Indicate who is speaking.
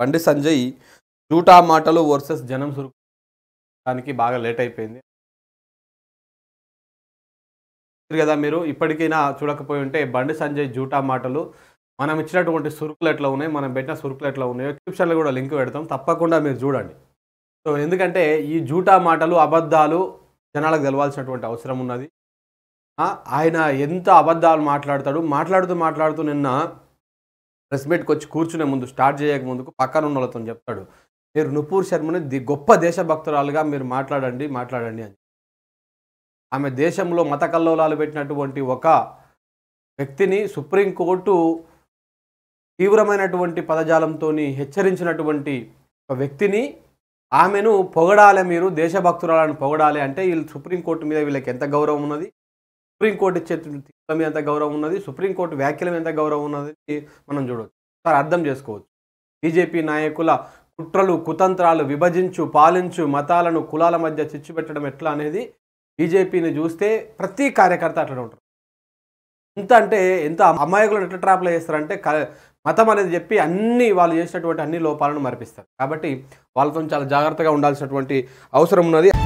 Speaker 1: బండి సంజయ్ జూటా మాటలు వర్సెస్ జనం దానికి బాగా లేట్ అయిపోయింది కదా మీరు ఇప్పటికైనా చూడకపోయి ఉంటే బండి సంజయ్ జూటా మాటలు మనం ఇచ్చినటువంటి సురుకులు ఎట్లా ఉన్నాయి మనం పెట్టిన సురుకులు ఎట్లా ఉన్నాయో డిస్క్రిప్షన్లో కూడా లింక్ పెడతాం తప్పకుండా మీరు చూడండి సో ఎందుకంటే ఈ జూటా మాటలు అబద్ధాలు జనాలకు తెలవాల్సినటువంటి అవసరం ఉన్నది ఆయన ఎంత అబద్ధాలు మాట్లాడతాడు మాట్లాడుతూ మాట్లాడుతూ నిన్న ప్రెస్ మీట్కి వచ్చి కూర్చునే ముందు స్టార్ట్ చేయక ముందుకు పక్కన ఉన్న వాళ్ళతో చెప్తాడు మీరు నుపూర్ శర్మని ది గొప్ప దేశభక్తురాలుగా మీరు మాట్లాడండి మాట్లాడండి అని ఆమె దేశంలో మత కల్లోలాలు పెట్టినటువంటి ఒక వ్యక్తిని సుప్రీంకోర్టు తీవ్రమైనటువంటి పదజాలంతో హెచ్చరించినటువంటి ఒక వ్యక్తిని ఆమెను పొగడాలి మీరు దేశభక్తురాలను పొగడాలి అంటే వీళ్ళు సుప్రీంకోర్టు మీద వీళ్ళకి ఎంత గౌరవం ఉన్నది సుప్రీంకోర్టు ఇచ్చే మీద ఎంత గౌరవం ఉన్నది సుప్రీంకోర్టు వ్యాఖ్యల మీద ఎంత గౌరవం ఉన్నది మనం చూడవచ్చు సార్ అర్థం చేసుకోవచ్చు బీజేపీ నాయకుల కుట్రలు కుతంత్రాలు విభజించు పాలించు మతాలను కులాల మధ్య చిచ్చు పెట్టడం ఎట్లా అనేది బీజేపీని చూస్తే ప్రతి కార్యకర్త అట్లనే ఉంటారు ఎంత అంటే ఎంత అమాయకులను ఎట్లా ట్రాప్లు చేస్తారంటే మతం అనేది చెప్పి అన్ని వాళ్ళు చేసినటువంటి అన్ని లోపాలను మరిపిస్తారు కాబట్టి వాళ్ళతో చాలా జాగ్రత్తగా ఉండాల్సినటువంటి అవసరం ఉన్నది